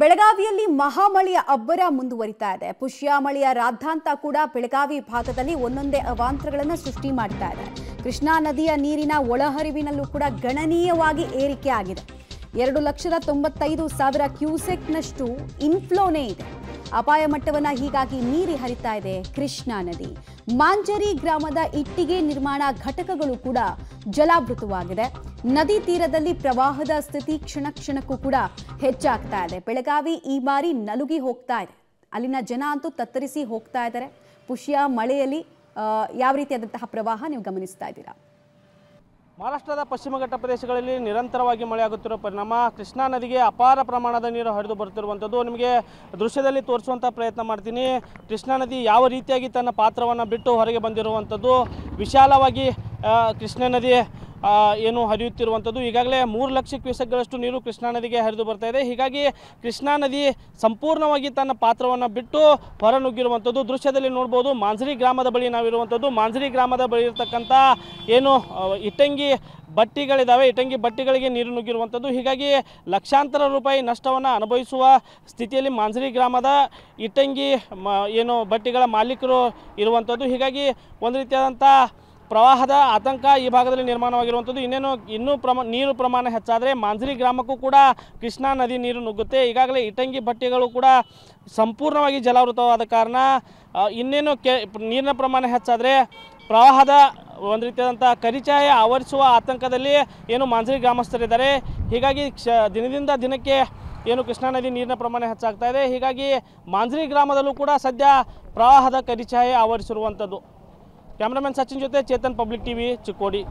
ಬೆಳಗಾವಿಯಲ್ಲಿ ಮಹಾಮಳೆಯ ಅಬ್ಬರ ಮುಂದುವರಿತಾ ಇದೆ ಪುಷ್ಯಾಮಳಿಯ ಮಳೆಯ ರಾದ್ಧಾಂತ ಕೂಡ ಬೆಳಗಾವಿ ಭಾಗದಲ್ಲಿ ಒಂದೊಂದೇ ಅವಾಂತರಗಳನ್ನು ಸೃಷ್ಟಿ ಮಾಡ್ತಾ ಇದೆ ಕೃಷ್ಣಾ ನದಿಯ ನೀರಿನ ಒಳಹರಿವಿನಲ್ಲೂ ಕೂಡ ಗಣನೀಯವಾಗಿ ಏರಿಕೆ ಆಗಿದೆ ಎರಡು ಲಕ್ಷದ ತೊಂಬತ್ತೈದು ಸಾವಿರ ಕ್ಯೂಸೆಕ್ನಷ್ಟು ಇನ್ಫ್ಲೋನೇ ಇದೆ ಅಪಾಯ ಮಟ್ಟವನ್ನು ಹೀಗಾಗಿ ಮೀರಿ ಹರಿತಾ ಇದೆ ಕೃಷ್ಣಾ ನದಿ ಮಾಂಜರಿ ಗ್ರಾಮದ ಇಟ್ಟಿಗೆ ನಿರ್ಮಾಣ ಘಟಕಗಳು ಕೂಡ ಜಲಾವೃತವಾಗಿದೆ ನದಿ ತೀರದಲ್ಲಿ ಪ್ರವಾಹದ ಸ್ಥಿತಿ ಕ್ಷಣ ಕ್ಷಣಕ್ಕೂ ಕೂಡ ಹೆಚ್ಚಾಗ್ತಾ ಇದೆ ಬೆಳಗಾವಿ ಈ ಬಾರಿ ನಲುಗಿ ಹೋಗ್ತಾ ಇದೆ ಅಲ್ಲಿನ ಜನ ಅಂತೂ ತತ್ತರಿಸಿ ಹೋಗ್ತಾ ಇದ್ದಾರೆ ಪುಷಿಯ ಮಳೆಯಲ್ಲಿ ಯಾವ ರೀತಿಯಾದಂತಹ ಪ್ರವಾಹ ನೀವು ಗಮನಿಸ್ತಾ ಇದ್ದೀರಾ ಮಹಾರಾಷ್ಟ್ರದ ಪಶ್ಚಿಮ ಘಟ್ಟ ಪ್ರದೇಶಗಳಲ್ಲಿ ನಿರಂತರವಾಗಿ ಮಳೆಯಾಗುತ್ತಿರುವ ಪರಿಣಾಮ ಕೃಷ್ಣಾ ನದಿಗೆ ಅಪಾರ ಪ್ರಮಾಣದ ನೀರು ಹರಿದು ಬರುತ್ತಿರುವಂಥದ್ದು ನಿಮಗೆ ದೃಶ್ಯದಲ್ಲಿ ತೋರಿಸುವಂಥ ಪ್ರಯತ್ನ ಮಾಡ್ತೀನಿ ಕೃಷ್ಣಾ ನದಿ ಯಾವ ರೀತಿಯಾಗಿ ತನ್ನ ಪಾತ್ರವನ್ನು ಬಿಟ್ಟು ಹೊರಗೆ ಬಂದಿರುವಂಥದ್ದು ವಿಶಾಲವಾಗಿ ಕೃಷ್ಣಾ ನದಿ ಏನು ಹರಿಯುತ್ತಿರುವಂಥದ್ದು ಈಗಾಗಲೇ ಮೂರು ಲಕ್ಷ ಕ್ಯೂಸೆಕ್ಗಳಷ್ಟು ನೀರು ಕೃಷ್ಣಾ ನದಿಗೆ ಹರಿದು ಬರ್ತಾ ಇದೆ ಹೀಗಾಗಿ ಕೃಷ್ಣಾ ನದಿ ಸಂಪೂರ್ಣವಾಗಿ ತನ್ನ ಪಾತ್ರವನ್ನು ಬಿಟ್ಟು ಹೊರನುಗ್ಗಿರುವಂಥದ್ದು ದೃಶ್ಯದಲ್ಲಿ ನೋಡ್ಬೋದು ಮಾಂಜರಿ ಗ್ರಾಮದ ಬಳಿ ನಾವಿರುವಂಥದ್ದು ಮಾಂಜರಿ ಗ್ರಾಮದ ಬಳಿ ಇರತಕ್ಕಂಥ ಏನು ಇಟ್ಟಂಗಿ ಬಟ್ಟಿಗಳಿದ್ದಾವೆ ಇಟಂಗಿ ಬಟ್ಟಿಗಳಿಗೆ ನೀರು ನುಗ್ಗಿರುವಂಥದ್ದು ಹೀಗಾಗಿ ಲಕ್ಷಾಂತರ ರೂಪಾಯಿ ನಷ್ಟವನ್ನು ಅನುಭವಿಸುವ ಸ್ಥಿತಿಯಲ್ಲಿ ಮಾಂಜರಿ ಗ್ರಾಮದ ಇಟ್ಟಂಗಿ ಏನು ಬಟ್ಟಿಗಳ ಮಾಲೀಕರು ಇರುವಂಥದ್ದು ಹೀಗಾಗಿ ಒಂದು ರೀತಿಯಾದಂಥ ಪ್ರವಾಹದ ಆತಂಕ ಈ ಭಾಗದಲ್ಲಿ ನಿರ್ಮಾಣವಾಗಿರುವಂಥದ್ದು ಇನ್ನೇನು ಇನ್ನೂ ಪ್ರಮ ನೀರು ಪ್ರಮಾಣ ಹೆಚ್ಚಾದರೆ ಮಾಂಜರಿ ಗ್ರಾಮಕ್ಕೂ ಕೂಡ ಕೃಷ್ಣಾ ನದಿ ನೀರು ನುಗ್ಗುತ್ತೆ ಈಗಾಗಲೇ ಇಟಂಗಿ ಬಟ್ಟೆಗಳು ಕೂಡ ಸಂಪೂರ್ಣವಾಗಿ ಜಲಾವೃತವಾದ ಕಾರಣ ಇನ್ನೇನು ಕೆ ನೀರಿನ ಪ್ರಮಾಣ ಹೆಚ್ಚಾದರೆ ಪ್ರವಾಹದ ಒಂದು ರೀತಿಯಾದಂಥ ಕರಿಚಾಯ ಆವರಿಸುವ ಆತಂಕದಲ್ಲಿ ಏನು ಮಾಂಜರಿ ಗ್ರಾಮಸ್ಥರಿದ್ದಾರೆ ಹೀಗಾಗಿ ಕ್ಷ ದಿನದಿಂದ ದಿನಕ್ಕೆ ಏನು ಕೃಷ್ಣಾ ನದಿ ನೀರಿನ ಪ್ರಮಾಣ ಹೆಚ್ಚಾಗ್ತಾ ಇದೆ ಹೀಗಾಗಿ ಮಾಂಜರಿ ಗ್ರಾಮದಲ್ಲೂ ಕೂಡ ಸದ್ಯ ಪ್ರವಾಹದ ಕರಿಚಾಯೆ ಆವರಿಸಿರುವಂಥದ್ದು కెమెరామెన్ సచిన్ జొతే చేతన్ పబ్లిక్ టీవీ చిక్కోడి